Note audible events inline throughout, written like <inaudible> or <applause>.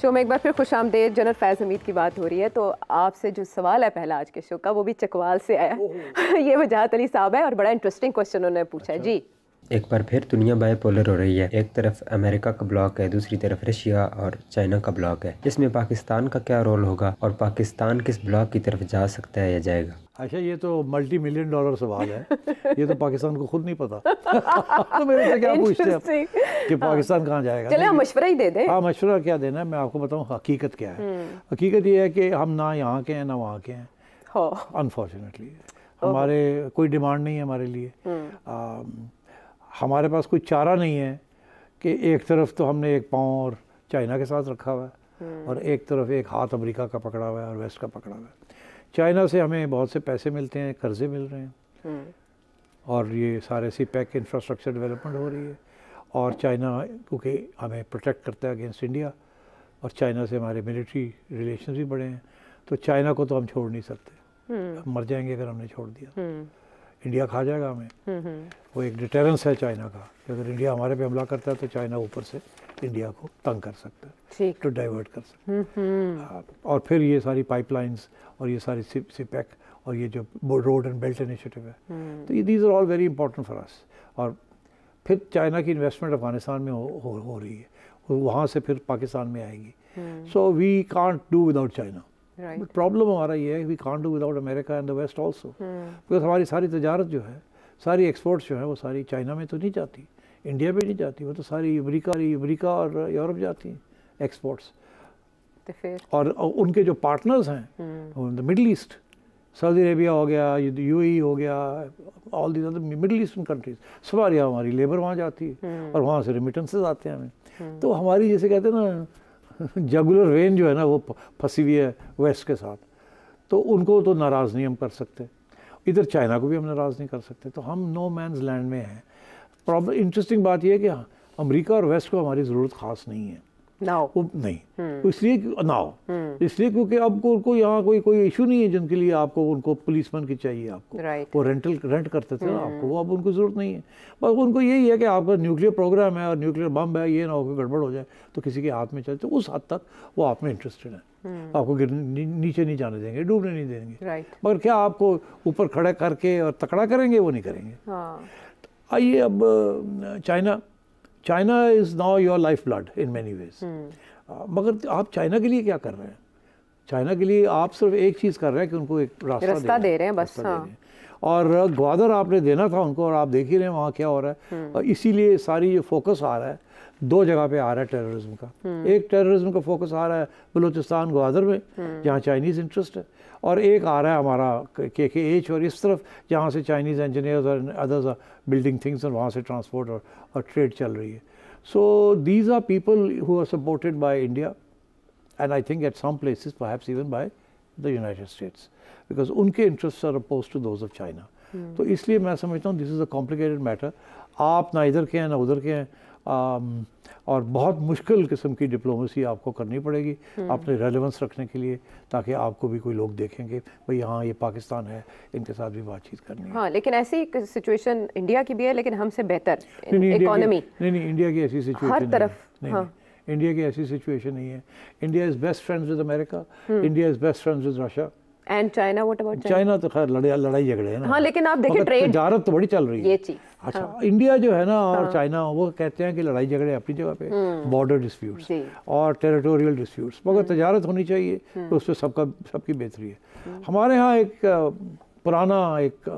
Show में एक बार फिर खुश आमदेद जनरल फैज़ हमीद की बात हो रही है तो आपसे जो सवाल है पहला आज के शो का वो भी चकवाल से आया <laughs> ये वजाहत अली साहब है और बड़ा इंटरेस्टिंग क्वेश्चन उन्होंने पूछा अच्छा। जी एक बार फिर दुनिया बायपोलर हो रही है एक तरफ अमेरिका का ब्लॉक है दूसरी तरफ रशिया और चाइना का ब्लॉक है इसमें पाकिस्तान का क्या रोल होगा और पाकिस्तान किस ब्लॉक की तरफ जा सकता है या जाएगा अच्छा ये तो मल्टी मिलियन डॉलर सवाल है ये तो पाकिस्तान को खुद नहीं पता <laughs> तो मेरे से क्या पूछते हैं कि हाँ। पाकिस्तान कहाँ जाएगा चले हम मशवरा ही दे दें हाँ मशवरा क्या देना है मैं आपको बताऊँ हकीकत क्या है हम्म। हकीकत ये है कि हम ना यहाँ के हैं ना वहाँ के हैं अनफॉर्चुनेटली हमारे कोई डिमांड नहीं है हमारे लिए हम्म। हमारे पास कोई चारा नहीं है कि एक तरफ तो हमने एक पाँव और चाइना के साथ रखा हुआ है हम्म। और एक तरफ एक हाथ अमेरिका का पकड़ा हुआ है और वेस्ट का पकड़ा हुआ है चाइना से हमें बहुत से पैसे मिलते हैं कर्जे मिल रहे हैं हम्म। और ये सारे सी पैक इंफ्रास्ट्रक्चर डेवलपमेंट हो रही है और चाइना क्योंकि हमें प्रोटेक्ट करता है अगेंस्ट इंडिया और चाइना से हमारे मिलिट्री रिलेशन भी बढ़े हैं तो चाइना को तो हम छोड़ नहीं सकते हम्म। मर जाएंगे अगर हमने छोड़ दिया हम्म। इंडिया खा जाएगा हमें हम्म, हम्म। वो एक डिटेरेंस है चाइना का कि अगर इंडिया हमारे पे हमला करता है तो चाइना ऊपर से इंडिया को तंग कर सकता है तो डाइवर्ट कर सकता है हम्म, हाँ, और फिर ये सारी पाइपलाइंस और ये सारी सिपैक e और ये जो रोड एंड बेल्ट इनिशिएटिव है तो ये these are all very important for us और फिर चाइना की इन्वेस्टमेंट अफगानिस्तान में हो, हो, हो रही है वहाँ से फिर पाकिस्तान में आएगी so we can't do without China Right. But problem हमारा ये है we can't do without America and the West also because हमारी सारी तजारत जो है सारी एक्सपोर्ट्स जो है वो सारी चाइना में तो नहीं जाती इंडिया में नहीं जाती वो तो सारी अमरीका अमरीका और यूरोप जाती हैं एक्सपोर्ट्स तो और उनके जो पार्टनर्स हैं the Middle East Saudi Arabia हो गया यू e हो गया all these other Middle Eastern countries सब हमारी लेबर वहाँ जाती है hmm. और वहाँ से रिमिटेंसेज आते हैं हमें hmm. तो हमारी जैसे कहते हैं ना जगुलर <laughs> वेन जो है ना वो फंसी हुई है वेस्ट के साथ तो उनको तो नाराज़ नहीं हम कर सकते इधर चाइना को भी हम नाराज़ नहीं कर सकते तो हम नो मैंस लैंड में हैं प्रॉब्लम इंटरेस्टिंग बात यह है कि अमेरिका हाँ, और वेस्ट को हमारी ज़रूरत ख़ास नहीं है नाउ नहीं hmm. इसलिए नाव hmm. इसलिए क्योंकि अब उनको यहाँ कोई कोई इशू नहीं है जिनके लिए आपको उनको पुलिसमैन की चाहिए आपको right. वो रेंटल रेंट करते थे ना hmm. आपको वो अब उनको ज़रूरत नहीं है बस उनको यही है कि आपका न्यूक्लियर प्रोग्राम है और न्यूक्लियर बम है ये ना हो गड़बड़ हो जाए तो किसी के हाथ में चलते तो उस हद तक वो आप में इंटरेस्टेड है आपको गिरने नीचे नहीं जाने देंगे डूबने नहीं देंगे मगर क्या आपको ऊपर खड़ा करके और तकड़ा करेंगे वो नहीं करेंगे हाँ। आइए अब China China is now your life blood in many ways मगर आप चाइना के लिए क्या कर रहे हैं चाइना के लिए आप सिर्फ एक चीज़ कर रहे हैं कि उनको एक रास्ता, रास्ता दे रहे हैं बस हाँ। रहे हैं। और ग्वादर आपने देना था उनको और आप देख ही रहे हैं वहाँ क्या हो रहा है hmm. इसीलिए सारी ये फोकस आ रहा है दो जगह पे आ रहा है टेररिज्म का हम्म। एक टेररिज्म का फोकस आ रहा है बलूचिस्तान ग्वादर हम्म। में जहाँ चाइनीज़ इंटरेस्ट है और एक आ रहा है हमारा के के एच और इस तरफ जहाँ से चाइनीज़ इंजीनियर्स और अदर्स बिल्डिंग थिंग्स और वहाँ से ट्रांसपोर्ट और, और ट्रेड चल रही है so these are people who are supported by India and I think at some place even by the United States because उनके interest are oppose to those of China तो इसलिए मैं समझता हूँ this is a complicated matter आप ना इधर के हैं ना उधर के हैं और बहुत मुश्किल किस्म की डिप्लोमेसी आपको करनी पड़ेगी हम्म। अपने रेलेवेंस रखने के लिए ताकि आपको भी कोई लोग देखेंगे भाई हाँ ये पाकिस्तान है इनके साथ भी बातचीत करनी हाँ लेकिन ऐसी सिचुएशन इंडिया की भी है लेकिन हमसे बेहतर इकोनॉमी नहीं नहीं इंडिया की ऐसी नहीं, इंडिया हाँ। की ऐसी सिचुएशन नहीं है India is best friends with America India is best friends with Russia and China what about China तो खैर लड़ाई लड़ाई झगड़े हैं ना हाँ लेकिन आप देखिए ट्रेड तजारत तो बड़ी चल रही है ये चीज अच्छा हाँ। इंडिया जो है ना और हाँ। चाइना वो कहते हैं कि लड़ाई झगड़े अपनी जगह पे बॉर्डर हम्म। डिस्प्यूट्स और टेरिटोरियल डिस्प्यूट्स मगर हम्म। तजारत होनी चाहिए हम्म। तो उससे सबका सबकी बेहतरी है हमारे यहाँ एक पुराना एक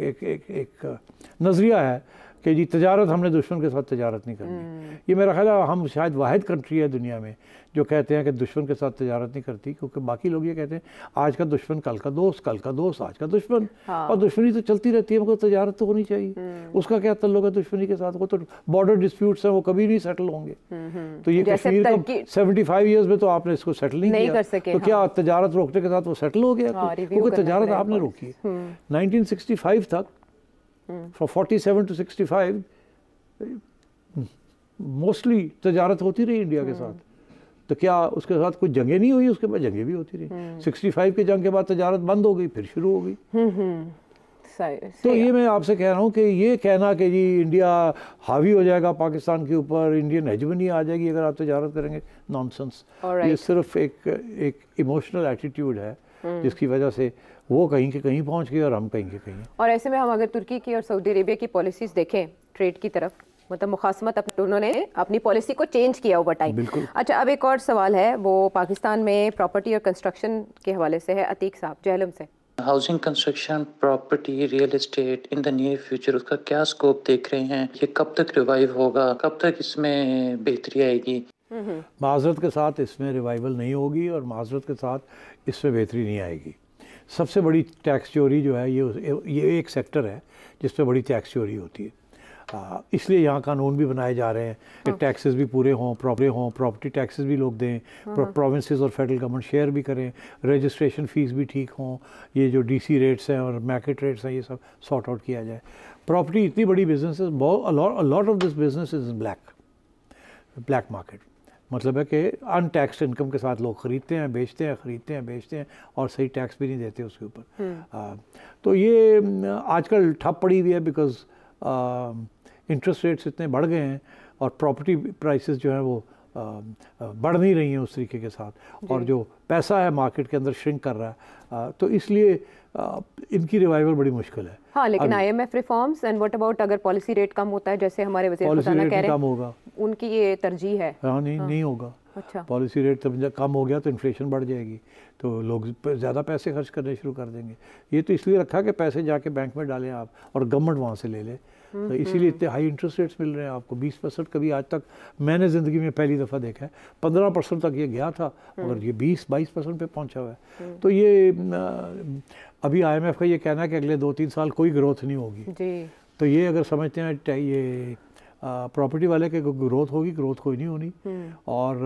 एक एक एक नज़रिया है कि जी तजारत हमने दुश्मन के साथ तजारत नहीं करनी हम्म। ये मेरा ख्याल है हम शायद वाद कंट्री है दुनिया में जो कहते हैं कि दुश्मन के साथ तजारत नहीं करती क्योंकि बाकी लोग ये कहते हैं आज का दुश्मन कल का दोस्त कल का दोस्त आज का दुश्मन हाँ। और दुश्मनी तो चलती रहती है मगर तजारत तो होनी चाहिए हम्म। उसका क्या तल्लुक है दुश्मनी के साथ वो तो बॉर्डर डिस्प्यूट्स हैं वो कभी नहीं सेटल होंगे हम्म, तो ये कश्मीर का सेवेंटी फाइव ईयर्स में तो आपने इसको सेटल नहीं, किया तो क्या हाँ। तजारत रोकने के साथ वो सेटल हो गया हाँ, क्योंकि तजारत आपने रोकी है नाइनटीन सिक्सटी फाइव तक hmm. from 47 to 65 मोस्टली तजारत होती रही इंडिया के साथ तो क्या उसके साथ कोई जंगें नहीं हुई उसके बाद जंगें भी होती रही सिक्सटी हम्म। फाइव के जंग के बाद तजारत बंद हो गई फिर शुरू हो गई हम्म, हम्म। तो ये मैं आपसे कह रहा हूँ कि ये कहना कि जी इंडिया हावी हो जाएगा पाकिस्तान के ऊपर इंडियन हेजमनी आ जाएगी अगर आप तजारत करेंगे नॉनसेंस right. ये सिर्फ एक एक इमोशनल एटीट्यूड है हम्म। जिसकी वजह से वो कहीं के कहीं पहुंच गए और हम कहीं के कहीं और ऐसे में हम अगर तुर्की की और सऊदी अरेबिया की पॉलिसीज देखें ट्रेड की तरफ मतलब मुखासमत उन्होंने अपनी पॉलिसी को चेंज किया ओवर टाइम अच्छा अब एक और सवाल है वो पाकिस्तान में प्रॉपर्टी और कंस्ट्रक्शन के हवाले से है अतीक साहब जहलम से housing construction property real estate in the near future उसका क्या स्कोप देख रहे हैं ये कब तक रिवाइव होगा कब तक इसमें बेहतरी आएगी माजरत के साथ इसमें रिवाइवल नहीं होगी और माजरत के साथ इसमें बेहतरी नहीं आएगी सबसे बड़ी टैक्स चोरी जो है ये ये एक सेक्टर है जिस पर बड़ी टैक्स चोरी होती है इसलिए यहाँ कानून भी बनाए जा रहे हैं कि टैक्सेस हाँ। भी पूरे हों प्रॉपरे हों प्रॉपर्टी टैक्सेस भी लोग दें प्रोविंसेस हाँ, हाँ। और फेडरल गवर्नमेंट शेयर भी करें रजिस्ट्रेशन फ़ीस भी ठीक हों ये जो डीसी रेट्स हैं और मार्केट रेट्स हैं ये सब सॉर्ट आउट किया जाए प्रॉपर्टी इतनी बड़ी बिजनेस बहुत lot of this business is black black market मतलब है कि अनटैक्स इनकम के साथ लोग ख़रीदते हैं बेचते हैं ख़रीदते हैं बेचते हैं और सही टैक्स भी नहीं देते उसके ऊपर हम्म। तो ये आजकल ठप पड़ी हुई है बिकॉज इंटरेस्ट रेट्स इतने बढ़ गए हैं और प्रॉपर्टी प्राइसेस जो हैं वो बढ़ नहीं रही हैं उस तरीके के साथ और जो पैसा है मार्केट के अंदर श्रिंक कर रहा है तो इसलिए इनकी रिवाइवल बड़ी मुश्किल है हाँ लेकिन I M F reforms and what about अगर पॉलिसी रेट कम होता है जैसे हमारे कह रहे हैं उनकी ये तरजीह है हाँ नहीं हाँ। नहीं होगा अच्छा पॉलिसी रेट तब कम हो गया तो इन्फ्लेशन बढ़ जाएगी तो लोग ज़्यादा पैसे खर्च करने शुरू कर देंगे ये तो इसलिए रखा कि पैसे जाके बैंक में डालें आप और गवर्नमेंट वहाँ से ले लें तो इसीलिए इतने हाई इंटरेस्ट रेट्स मिल रहे हैं आपको 20 परसेंट कभी आज तक मैंने ज़िंदगी में पहली दफ़ा देखा है 15 परसेंट तक ये गया था और ये 20-22 परसेंट पर पहुँचा हुआ है तो ये अभी आईएमएफ का ये कहना है कि अगले दो तीन साल कोई ग्रोथ नहीं होगी तो ये अगर समझते हैं ये प्रॉपर्टी वाले के ग्रोथ होगी ग्रोथ कोई नहीं होनी हम्म। और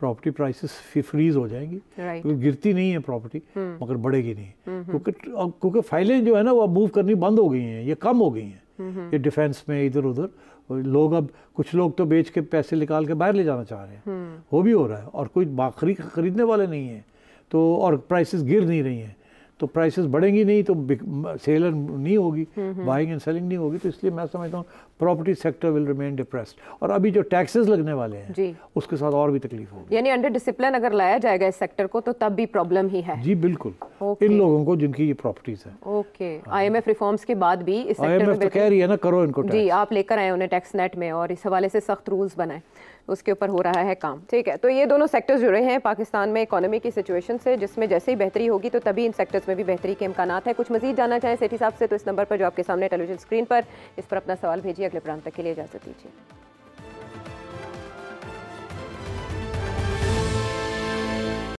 प्रॉपर्टी प्राइसेस फ्रीज हो जाएंगी right. गिरती नहीं है प्रॉपर्टी हम्म। hmm. मगर बढ़ेगी नहीं हम्म, हम्म। क्योंकि क्योंकि फाइलें जो है ना वो अब मूव करनी बंद हो गई हैं ये कम हो गई हैं ये डिफेंस में इधर उधर लोग अब कुछ लोग तो बेच के पैसे निकाल के बाहर ले जाना चाह रहे हैं वो भी हो रहा है और कोई बाखरी खरीदने वाले नहीं हैं तो और प्राइसेस गिर नहीं रही हैं तो प्राइसेस बढ़ेंगी नहीं तो सेलर नहीं होगी बाइंग एंड सेलिंग नहीं होगी तो इसलिए मैं समझता हूँ property sector will remain depressed और अभी जो टैक्सेस लगने वाले हैं उसके साथ और भी तकलीफ होगी यानी अंडर डिसिप्लिन अगर लाया जाएगा इस सेक्टर को तो तब भी प्रॉब्लम ही है जी बिल्कुल okay. इन लोगों को जिनकी ये प्रॉपर्टीज है ओके आईएमएफ रिफॉर्म्स के बाद भी इस सेक्टर में तो कह रही है ना करो इनको जी आप लेकर आए उन्हें टैक्स नेट में और इस हवाले से सख्त रूल्स बनाए उसके ऊपर हो रहा है काम ठीक है तो ये दोनों सेक्टर्स जुड़े हैं पाकिस्तान में इकोनॉमी की सिचुएशन से जिसमें जैसे ही बेहतरी होगी तो तभी इन सेक्टर्स में भी बेहतरी के इम्कान है कुछ मजीद जानना चाहें सेठी साहब से तो इस नंबर पर जो आपके सामने टेलीविजन स्क्रीन पर इस पर अपना सवाल भेजिए अगले प्रांत तक के लिए इजाज़त दीजिए